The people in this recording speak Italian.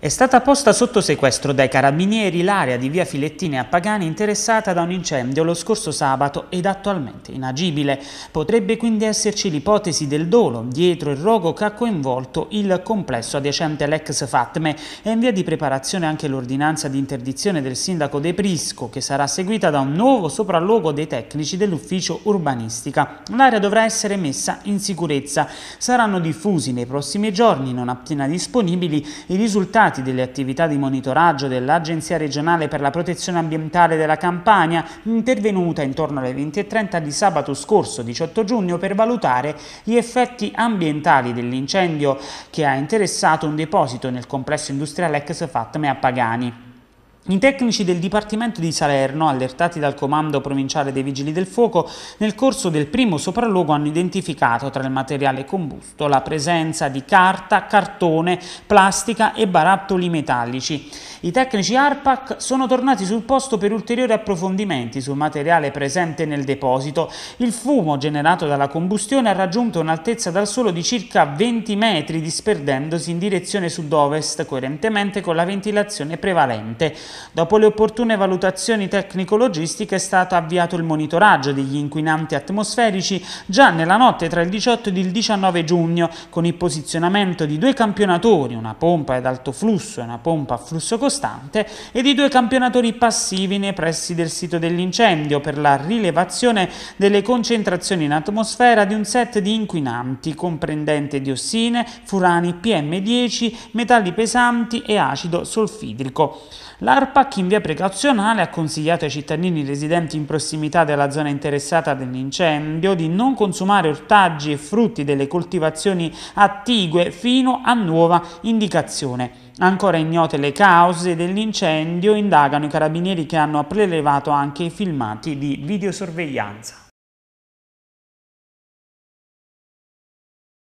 È stata posta sotto sequestro dai carabinieri l'area di via Filettine a Pagani interessata da un incendio lo scorso sabato ed attualmente inagibile. Potrebbe quindi esserci l'ipotesi del dolo dietro il rogo che ha coinvolto il complesso adiacente all'ex Fatme. È in via di preparazione anche l'ordinanza di interdizione del sindaco De Prisco che sarà seguita da un nuovo sopralluogo dei tecnici dell'ufficio urbanistica. L'area dovrà essere messa in sicurezza. Saranno diffusi nei prossimi giorni, non appena disponibili, i risultati risultati delle attività di monitoraggio dell'Agenzia regionale per la protezione ambientale della Campania, intervenuta intorno alle 20.30 di sabato scorso 18 giugno per valutare gli effetti ambientali dell'incendio che ha interessato un deposito nel complesso industriale ex Fatme a Pagani. I tecnici del Dipartimento di Salerno, allertati dal Comando Provinciale dei Vigili del Fuoco, nel corso del primo sopralluogo hanno identificato tra il materiale combusto la presenza di carta, cartone, plastica e barattoli metallici. I tecnici ARPAC sono tornati sul posto per ulteriori approfondimenti sul materiale presente nel deposito. Il fumo generato dalla combustione ha raggiunto un'altezza dal suolo di circa 20 metri, disperdendosi in direzione sud-ovest, coerentemente con la ventilazione prevalente. Dopo le opportune valutazioni tecnico-logistiche è stato avviato il monitoraggio degli inquinanti atmosferici già nella notte tra il 18 e il 19 giugno, con il posizionamento di due campionatori, una pompa ad alto flusso e una pompa a flusso costante, e di due campionatori passivi nei pressi del sito dell'incendio per la rilevazione delle concentrazioni in atmosfera di un set di inquinanti comprendente diossine, furani PM10, metalli pesanti e acido solfidrico. La L'ARPAC in via precauzionale ha consigliato ai cittadini residenti in prossimità della zona interessata dell'incendio di non consumare ortaggi e frutti delle coltivazioni attigue fino a nuova indicazione. Ancora ignote le cause dell'incendio, indagano i carabinieri che hanno prelevato anche i filmati di videosorveglianza.